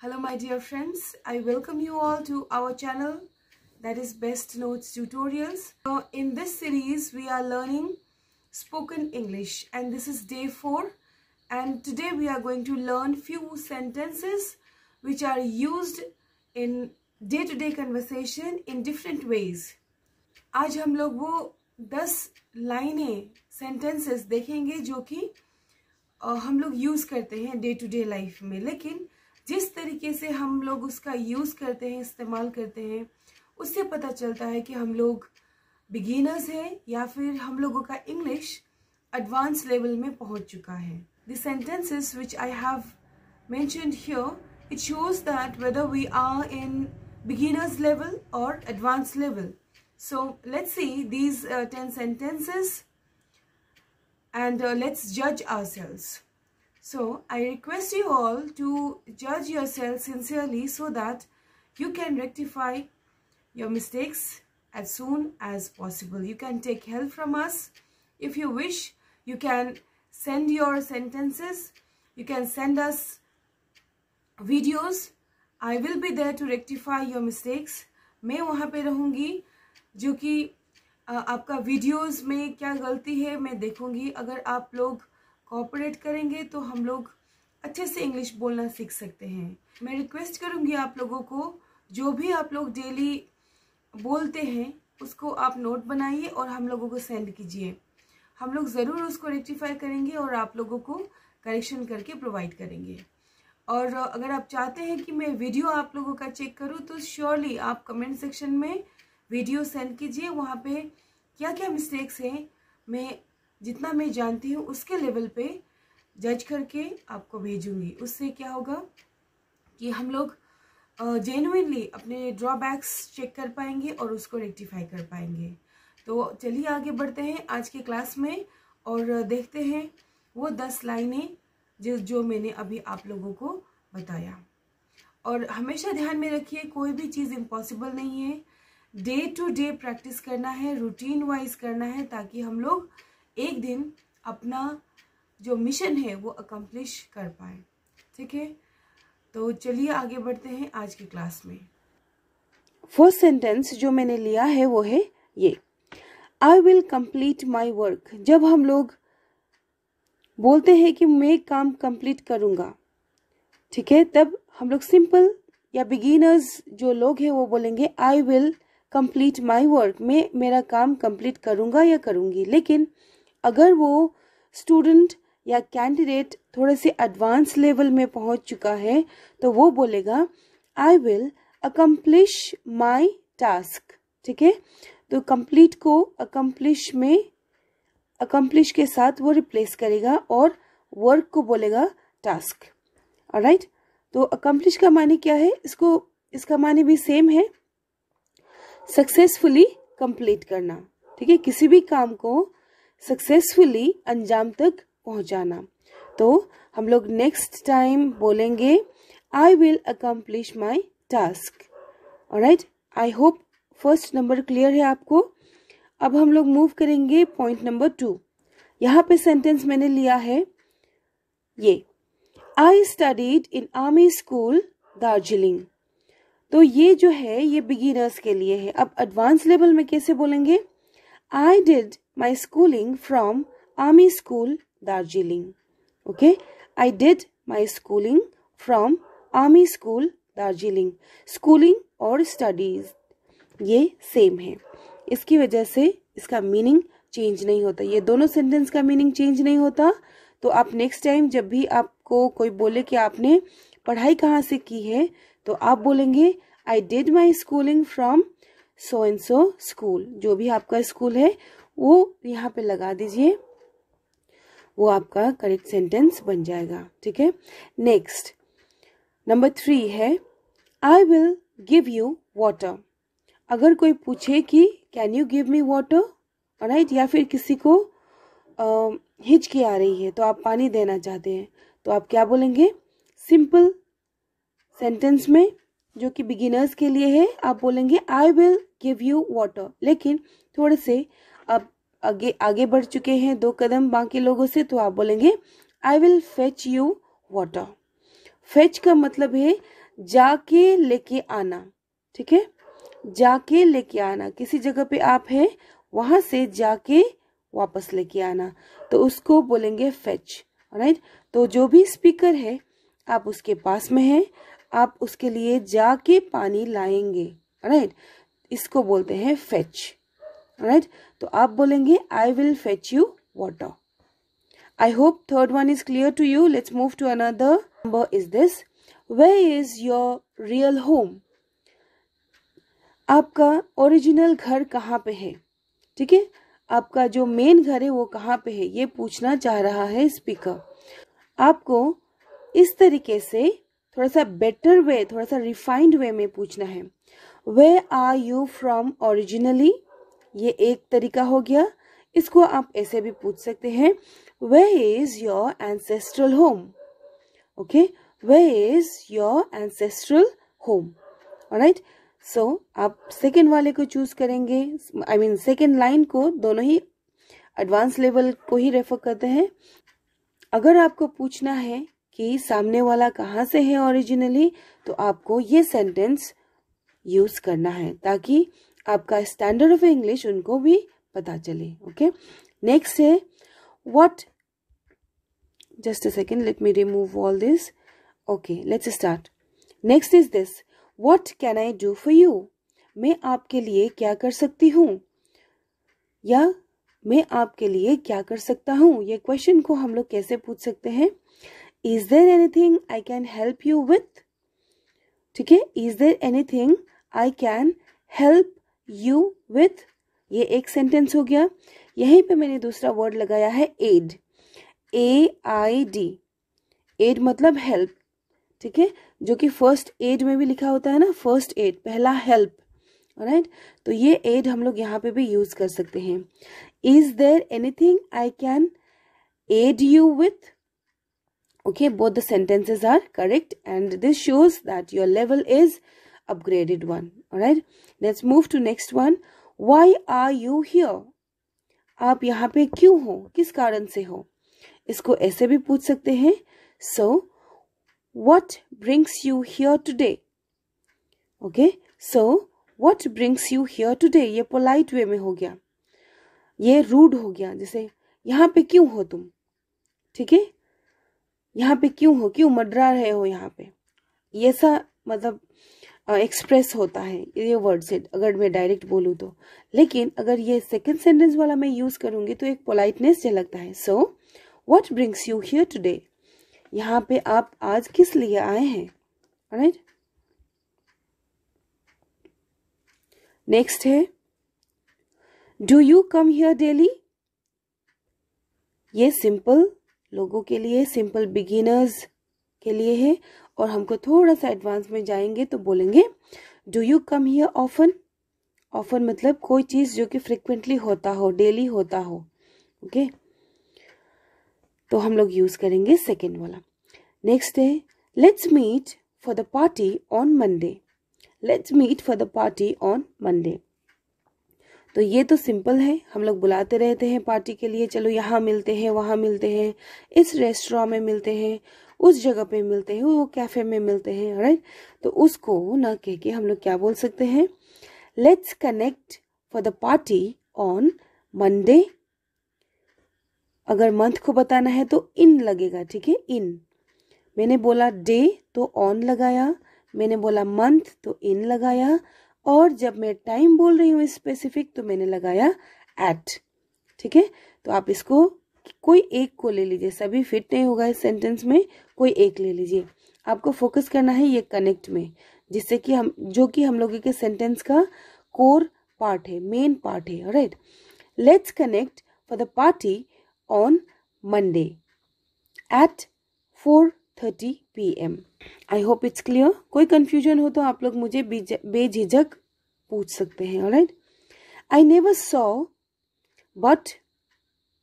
Hello my dear friends, I welcome you all to our channel that is Best Notes Tutorials. So, in this series we are learning spoken English and this is day 4 and today we are going to learn few sentences which are used in day-to-day -day conversation in different ways. आज हम लोग वो 10 लाइनें sentences देखेंगे जो कि हम लोग यूज़ करते हैं डे टू डे लाइफ में लेकिन जिस तरीके से हम लोग उसका यूज़ करते हैं इस्तेमाल करते हैं उससे पता चलता है कि हम लोग बिगिनर्स हैं या फिर हम लोगों का इंग्लिश एडवांस लेवल में पहुंच चुका है the sentences which I have mention here it shows that whether we are in beginners level और advance level so let's see these ten sentences and let's जज ourselves So I request you all to judge yourself sincerely so that you can rectify your mistakes as soon as possible. You can take help from us. If you wish, you can send your sentences. You can send us videos. I will be there to rectify your mistakes. मैं वहाँ पे रहूँगी जो कि आपका videos में क्या गलती है मैं देखूँगी अगर आप लोग कॉपरेट करेंगे तो हम लोग अच्छे से इंग्लिश बोलना सीख सकते हैं मैं रिक्वेस्ट करूँगी आप लोगों को जो भी आप लोग डेली बोलते हैं उसको आप नोट बनाइए और हम लोगों को सेंड कीजिए हम लोग ज़रूर उसको रेक्टिफाई करेंगे और आप लोगों को करेक्शन करके प्रोवाइड करेंगे और अगर आप चाहते हैं कि मैं वीडियो आप लोगों का चेक करूं तो श्योरली आप कमेंट सेक्शन में वीडियो सेंड कीजिए वहाँ पे क्या क्या मिस्टेक्स हैं मैं जितना मैं जानती हूँ उसके लेवल पे जज करके आपको भेजूँगी उससे क्या होगा कि हम लोग जेनुइनली अपने ड्रॉबैक्स चेक कर पाएंगे और उसको रेक्टिफाई कर पाएंगे तो चलिए आगे बढ़ते हैं आज के क्लास में और देखते हैं वो दस लाइनें जो जो मैंने अभी आप लोगों को बताया और हमेशा ध्यान में रखिए कोई भी चीज़ इम्पॉसिबल नहीं है डे टू डे प्रैक्टिस करना है रूटीन वाइज करना है ताकि हम लोग एक दिन अपना जो मिशन है वो अकम्प्लिश कर पाए ठीक है तो चलिए आगे बढ़ते हैं आज की क्लास में फर्स्ट सेंटेंस जो मैंने लिया है वो है ये I will complete my work जब हम लोग बोलते हैं कि मैं काम कंप्लीट करूंगा ठीक है तब हम लोग सिंपल या बिगिनर्स जो लोग हैं वो बोलेंगे I will complete my work मैं मेरा काम कंप्लीट करूंगा या करूंगी लेकिन अगर वो स्टूडेंट या कैंडिडेट थोड़े से एडवांस लेवल में पहुंच चुका है तो वो बोलेगा I will accomplish my task ठीक है तो कंप्लीट को अकम्प्लिश में अकम्प्लिश के साथ वो रिप्लेस करेगा और वर्क को बोलेगा टास्क राइट तो अकम्प्लिश का माने क्या है इसको इसका माने भी सेम है सक्सेसफुली कंप्लीट करना ठीक है किसी भी काम को सक्सेसफुली अंजाम तक पहुंचाना तो हम लोग नेक्स्ट टाइम बोलेंगे I will accomplish my task right I hope first number clear है आपको अब हम लोग मूव करेंगे पॉइंट नंबर टू यहाँ पे सेंटेंस मैंने लिया है ये I studied in army school Darjeeling तो ये जो है ये बिगिनर्स के लिए है अब एडवांस लेवल में कैसे बोलेंगे I did my schooling from Army School Darjeeling. Okay, I did my schooling from Army School Darjeeling. Schooling और studies ये सेम है इसकी वजह से इसका मीनिंग चेंज नहीं होता ये दोनों सेंटेंस का मीनिंग चेंज नहीं होता तो आप नेक्स्ट टाइम जब भी आपको कोई बोले कि आपने पढ़ाई कहाँ से की है तो आप बोलेंगे I did my schooling from so and so school जो भी आपका स्कूल है वो यहाँ पे लगा दीजिए वो आपका करेक्ट सेंटेंस बन जाएगा ठीक है नेक्स्ट नंबर थ्री है I will give you water अगर कोई पूछे कि can you give me water right या फिर किसी को हिचकी आ रही है तो आप पानी देना चाहते हैं तो आप क्या बोलेंगे सिंपल सेंटेंस में जो कि बिगिनर्स के लिए है आप बोलेंगे I will give you water लेकिन थोड़े से अब आगे आगे बढ़ चुके हैं दो कदम बाकी लोगों से तो आप बोलेंगे I will fetch you water fetch का मतलब है जाके लेके आना ठीक है जाके लेके आना किसी जगह पे आप है वहां से जाके वापस लेके आना तो उसको बोलेंगे फेच राइट तो जो भी स्पीकर है आप उसके पास में हैं आप उसके लिए जाके पानी लाएंगे राइट इसको बोलते हैं फेच राइट तो आप बोलेंगे I will fetch you water I hope third one is clear to you let's move to another number is this where is your real home आपका ओरिजिनल घर कहाँ पे है ठीक है आपका जो मेन घर है वो कहाँ पे है ये पूछना चाह रहा है स्पीकर आपको इस तरीके से थोड़ा सा बेटर वे थोड़ा सा रिफाइंड वे में पूछना है where are you from originally ये एक तरीका हो गया इसको आप ऐसे भी पूछ सकते हैं where is your ancestral home okay where is your ancestral home right so आप सेकेंड वाले को चूज करेंगे आई मीन सेकेंड लाइन को दोनों ही एडवांस लेवल को ही रेफर करते हैं अगर आपको पूछना है कि सामने वाला कहाँ से है ओरिजिनली तो आपको ये सेंटेंस यूज करना है ताकि आपका स्टैंडर्ड ऑफ इंग्लिश उनको भी पता चले ओके नेक्स्ट है what just a second let me remove all this okay let's start next is this what can I do for you मैं आपके लिए क्या कर सकती हूँ या मैं आपके लिए क्या कर सकता हूँ ये क्वेश्चन को हम लोग कैसे पूछ सकते हैं is there anything I can help you with ठीक है is there anything I can help you with ये एक सेंटेंस हो गया यहीं पे मैंने दूसरा वर्ड लगाया है aid A I D aid मतलब हेल्प ठीक है जो कि फर्स्ट एड में भी लिखा होता है ना फर्स्ट एड पहला हेल्प राइट तो ये एड हम लोग यहाँ पे भी यूज कर सकते हैं is there anything I can aid you with okay both the sentences are correct and this shows that your level is upgraded one all right let's move to next one why are you here आप यहाँ पे क्यों हो किस कारण से हो इसको ऐसे भी पूछ सकते हैं so what brings you here today okay so what brings you here today ये पोलाइट वे में हो गया ये रूड हो गया जैसे यहाँ पे क्यों हो तुम ठीक है यहाँ पे क्यों हो क्यों मडरा रहे हो यहाँ पे ऐसा मतलब एक्सप्रेस होता है ये वर्ड से अगर मैं डायरेक्ट बोलूँ तो लेकिन अगर ये सेकेंड सेंटेंस वाला मैं यूज़ करूँगी तो एक पोलाइटनेस लगता है so what brings you here today यहाँ पे आप आज किस लिए आए हैं राइट नेक्स्ट है do you come here daily ये सिंपल लोगों के लिए सिंपल बिगिनर्स के लिए है और हमको थोड़ा सा एडवांस में जाएंगे तो बोलेंगे do you come here often often मतलब कोई चीज़ जो कि फ्रिक्वेंटली होता हो डेली होता हो ओके तो हम लोग यूज़ करेंगे सेकेंड वाला नेक्स्ट है let's meet for the party on Monday let's meet for the party on Monday तो ये तो सिंपल है हम लोग बुलाते रहते हैं पार्टी के लिए चलो यहाँ मिलते हैं वहां मिलते हैं इस रेस्टोरेंट में मिलते हैं उस जगह पे मिलते हैं वो कैफे में मिलते हैं राइट तो उसको ना कह के हम लोग क्या बोल सकते हैं let's connect for the party on Monday अगर मंथ को बताना है तो इन लगेगा ठीक है इन मैंने बोला डे तो ऑन लगाया मैंने बोला मंथ तो इन लगाया और जब मैं टाइम बोल रही हूँ स्पेसिफिक तो मैंने लगाया एट ठीक है तो आप इसको कोई एक को ले लीजिए सभी फिट नहीं होगा इस सेंटेंस में कोई एक ले लीजिए आपको फोकस करना है ये कनेक्ट में जिससे कि हम जो कि हम लोगों के सेंटेंस का कोर पार्ट है मेन पार्ट है right let's connect for the party on Monday at four thirty P M I hope it's clear कोई कन्फ्यूजन हो तो आप लोग मुझे बेझिझक पूछ सकते हैं right I never saw but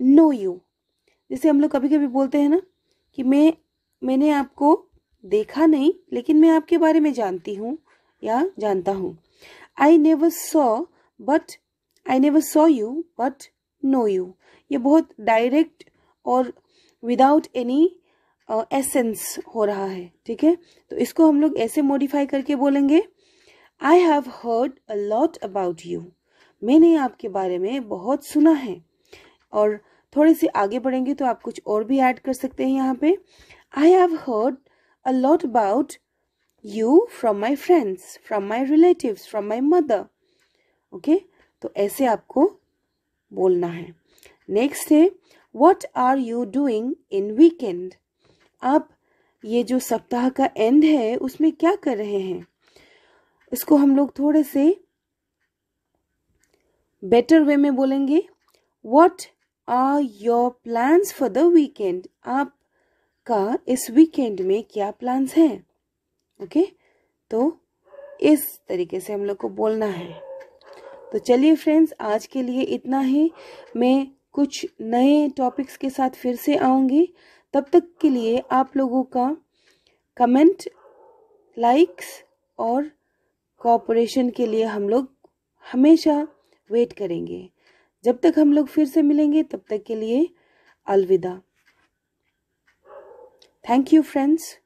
no you जैसे हम लोग कभी कभी बोलते हैं ना कि मैं मैंने आपको देखा नहीं लेकिन मैं आपके बारे में जानती हूँ या जानता हूँ I never saw but I never saw you but no you ये बहुत डायरेक्ट और विदाउट एनी एसेंस हो रहा है ठीक है तो इसको हम लोग ऐसे मॉडिफाई करके बोलेंगे I have heard a lot about you मैंने आपके बारे में बहुत सुना है और थोड़े से आगे बढ़ेंगे तो आप कुछ और भी ऐड कर सकते हैं यहाँ पे I have heard a lot about you from my friends from my relative from my mother okay तो ऐसे आपको बोलना है नेक्स्ट है what are you doing in weekend आप ये जो सप्ताह का एंड है उसमें क्या कर रहे हैं इसको हम लोग थोड़े से बेटर वे में बोलेंगे what are your plans for the weekend आपका इस वीकेंड में क्या प्लान्स हैं ओके okay? तो इस तरीके से हम लोग को बोलना है तो चलिए फ्रेंड्स आज के लिए इतना ही मैं कुछ नए टॉपिक्स के साथ फिर से आऊँगी तब तक के लिए आप लोगों का कमेंट लाइक्स और कॉपरेशन के लिए हम लोग हमेशा वेट करेंगे जब तक हम लोग फिर से मिलेंगे तब तक के लिए अलविदा थैंक यू फ्रेंड्स